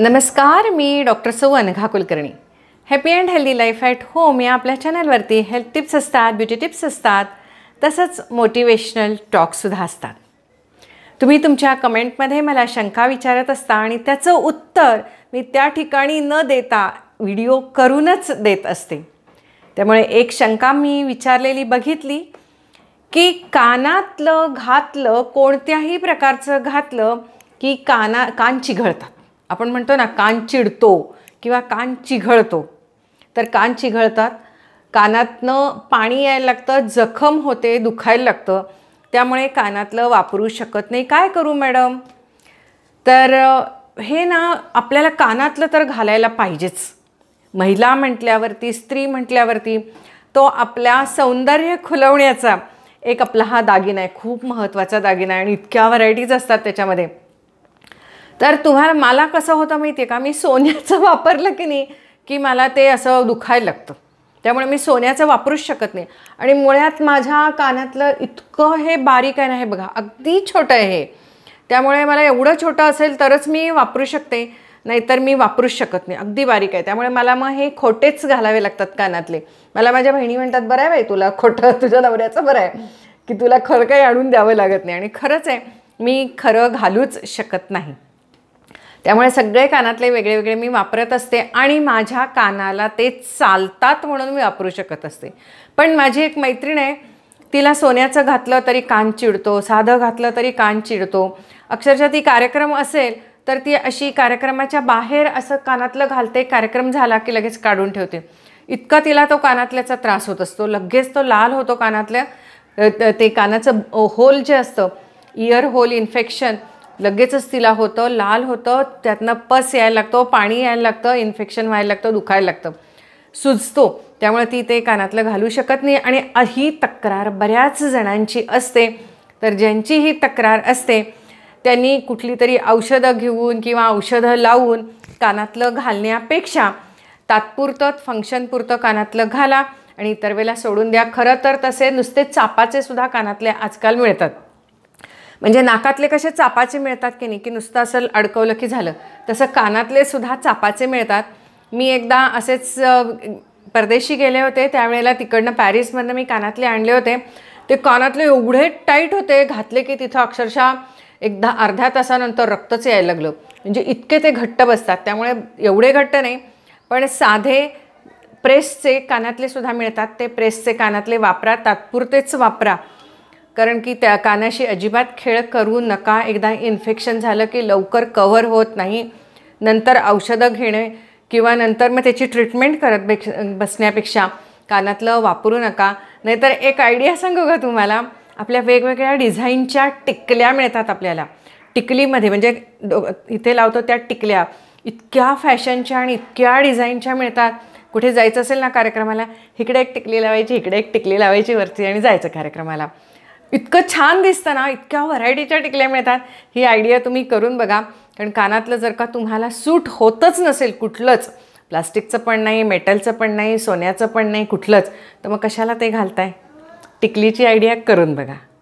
नमस्कार मी doctor Sauvan Kulkarni happy and healthy life at home या आपल्या चॅनलवरती हेल्थ टिप्स असतात ब्युटी टिप्स असतात तसंच मोटिवेशनल टॉकसुद्धा असतात तुम्ही तुमच्या कमेंटमध्ये मला शंका विचारत असता आणि त्याचं उत्तर मी त्या ठिकाणी न देता व्हिडिओ करूनच देत असते त्यामुळे एक शंका मी विचारलेली बघितली की कानातलं घातलं कोणत्याही प्रकारचं घातलं की काना कान चिघळतात आपण म्हणतो ना कान चिडतो किंवा कान चिघळतो तर कान चिघळतात कानातनं पाणी यायला लागतं जखम होते दुखायला लागतं त्यामुळे कानातलं वापरू शकत नाही काय करू मॅडम तर हे ना आपल्याला कानातलं तर घालायला पाहिजेच महिला म्हटल्यावरती स्त्री म्हटल्यावरती तो आपल्या सौंदर्य खुलवण्याचा एक आपला हा दागिना आहे खूप महत्त्वाचा दागिना आहे आणि इतक्या व्हरायटीज असतात त्याच्यामध्ये तर तुम्हाला मला कसं होतं माहिती आहे का मी सोन्याचं वापरलं की नाही की मला ते असं दुखायला लागतं त्यामुळे मी सोन्याचं वापरूच शकत नाही आणि मुळ्यात माझ्या कानातलं इतकं हे बारीक आहे ना हे बघा अगदी छोटं आहे हे त्यामुळे मला एवढं छोटं असेल तरच मी वापरू शकते नाहीतर मी वापरूच शकत नाही अगदी बारीक आहे त्यामुळे मला मग हे खोटेच घालावे लागतात कानातले मला माझ्या बहिणी म्हणतात बरं आहे बाई तुला खोटं तुझ्या नवऱ्याचं बरं आहे की तुला खरं काही आणून द्यावं लागत नाही आणि खरंच आहे मी खरं घालूच शकत नाही त्यामुळे सगळे कानातले वेगळे वेगळे मी वापरत असते आणि माझ्या कानाला ते चालतात म्हणून मी वापरू शकत असते पण माझी एक मैत्रीण आहे तिला सोन्याचं घातलं तरी कान चिडतो साधं घातलं तरी कान चिडतो अक्षरशः ती कार्यक्रम असेल तर ती अशी कार्यक्रमाच्या बाहेर असं कानातलं घालते कार्यक्रम झाला की लगेच काढून ठेवते इतका तिला तो कानातल्याचा त्रास होत असतो लगेच तो लाल होतो कानातल्या ते कानाचं होल जे असतं इयर होल इन्फेक्शन लगेचच तिला होतं लाल होतं त्यातनं पस यायला लागतो पाणी यायला लागतं इन्फेक्शन व्हायला लागतं दुखायला लागतं सुजतो त्यामुळे ती ते कानातलं घालू शकत नाही आणि ही तक्रार बऱ्याच जणांची असते तर ज्यांची ही तक्रार असते त्यांनी कुठली तरी औषधं घेऊन किंवा औषधं लावून कानातलं घालण्यापेक्षा तात्पुरतं फंक्शनपुरतं कानातलं घाला आणि इतर वेळेला सोडून द्या खरं तर तसे नुसते चापाचे सुद्धा कानातले आजकाल मिळतात म्हणजे नाकातले कसे चापाचे मिळतात की नाही की नुसतं असं अडकवलं की झालं तसं कानातले सुद्धा चापाचे मिळतात मी एकदा असेच परदेशी गेले होते त्यावेळेला तिकडनं पॅरिसमधनं मी कानातले आणले होते ते कानातले एवढे टाईट होते घातले की तिथं अक्षरशः एकदा अर्ध्या तासानंतर रक्तच यायला लागलं म्हणजे इतके ते घट्ट बसतात त्यामुळे एवढे घट्ट नाही पण साधे प्रेसचे कानातले सुद्धा मिळतात ते प्रेसचे कानातले वापरा तात्पुरतेच वापरा कारण की त्या कानाशी अजिबात खेळ करू नका एकदा इन्फेक्शन झालं की लवकर कव्हर होत नाही नंतर औषधं घेणे किंवा नंतर मग त्याची ट्रीटमेंट करत बेक्ष बसण्यापेक्षा कानातलं वापरू नका नाहीतर एक आयडिया सांगू का तुम्हाला आपल्या वेगवेगळ्या डिझाईनच्या टिकल्या मिळतात आपल्याला टिकलीमध्ये म्हणजे इथे लावतो त्या टिकल्या इतक्या फॅशनच्या आणि इतक्या डिझाईनच्या मिळतात कुठे जायचं असेल ना कार्यक्रमाला इकडे एक टिकली लावायची इकडे एक टिकली लावायची वरती आणि जायचं कार्यक्रमाला इतकं छान दिसतं ना इतक्या व्हरायटीच्या टिकल्या मिळतात ही आयडिया तुम्ही करून बघा कारण कानातलं जर का तुम्हाला सूट होतच नसेल कुठलंच प्लास्टिकचं पण नाही मेटलचं पण नाही सोन्याचं पण नाही कुठलंच तर मग कशाला ते घालताय टिकलीची आयडिया करून बघा